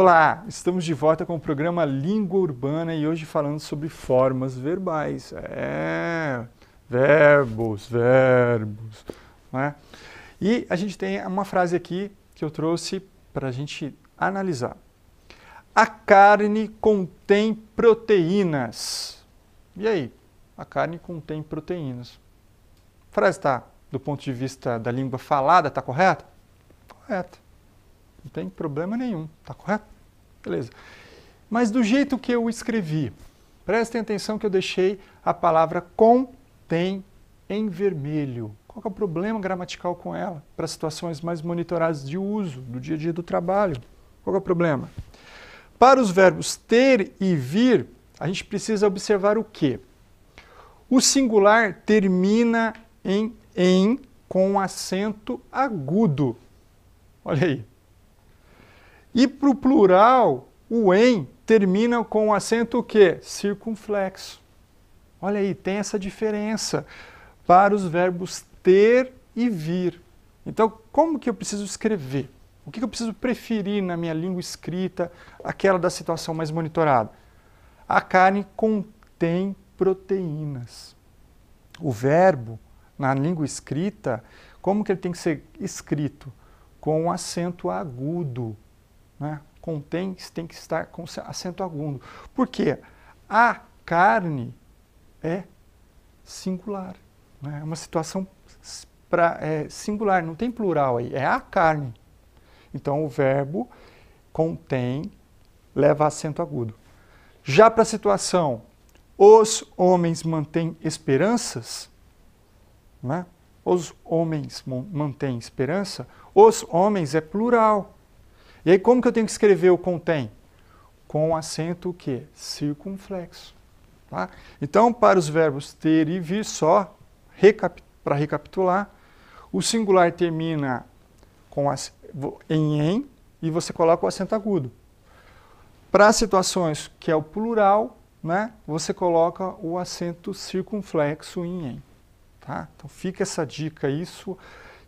Olá, estamos de volta com o programa Língua Urbana e hoje falando sobre formas verbais. É, verbos, verbos. Né? E a gente tem uma frase aqui que eu trouxe para a gente analisar. A carne contém proteínas. E aí? A carne contém proteínas. A frase está, do ponto de vista da língua falada, está correta? Correta. Não tem problema nenhum, tá correto? Beleza. Mas do jeito que eu escrevi, prestem atenção que eu deixei a palavra com tem em vermelho. Qual é o problema gramatical com ela para situações mais monitoradas de uso do dia a dia do trabalho? Qual é o problema? Para os verbos ter e vir, a gente precisa observar o que? O singular termina em em com um acento agudo. Olha aí, e para o plural, o em termina com o acento que? Circunflexo. Olha aí, tem essa diferença para os verbos ter e vir. Então, como que eu preciso escrever? O que eu preciso preferir na minha língua escrita, aquela da situação mais monitorada? A carne contém proteínas. O verbo, na língua escrita, como que ele tem que ser escrito? Com um acento agudo, né? Contém tem que estar com acento agudo. Porque a carne é singular. Né? É uma situação pra, é, singular, não tem plural aí, é a carne. Então o verbo contém leva acento agudo. Já para a situação, os homens mantêm esperanças, né? os homens mantêm esperança, os homens é plural. E aí como que eu tenho que escrever o contém? Com um acento quê? circunflexo. Tá? Então, para os verbos ter e vir, só para recapitular, o singular termina com em em e você coloca o acento agudo. Para situações que é o plural, né, você coloca o acento circunflexo em em. Tá? Então fica essa dica, isso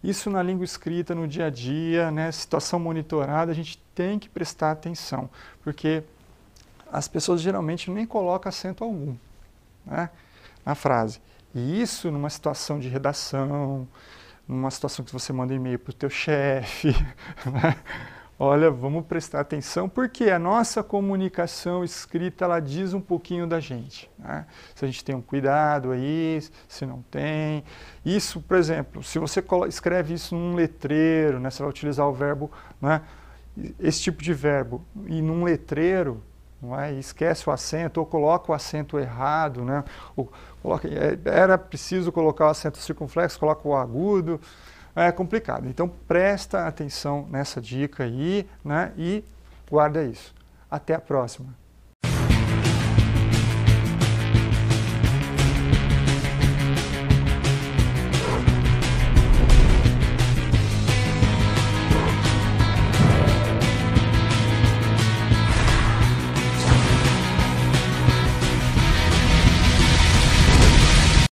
isso na língua escrita, no dia a dia, né, situação monitorada, a gente tem que prestar atenção, porque as pessoas geralmente nem colocam acento algum né, na frase. E isso numa situação de redação, numa situação que você manda e-mail para o teu chefe, né? Olha, vamos prestar atenção porque a nossa comunicação escrita ela diz um pouquinho da gente. Né? Se a gente tem um cuidado aí, se não tem. Isso, por exemplo, se você escreve isso num letreiro, né? você vai utilizar o verbo, né? esse tipo de verbo, e num letreiro, não é? esquece o acento ou coloca o acento errado, né? Ou coloca, é, era preciso colocar o acento circunflexo, coloca o agudo é complicado. Então presta atenção nessa dica aí né, e guarda isso. Até a próxima.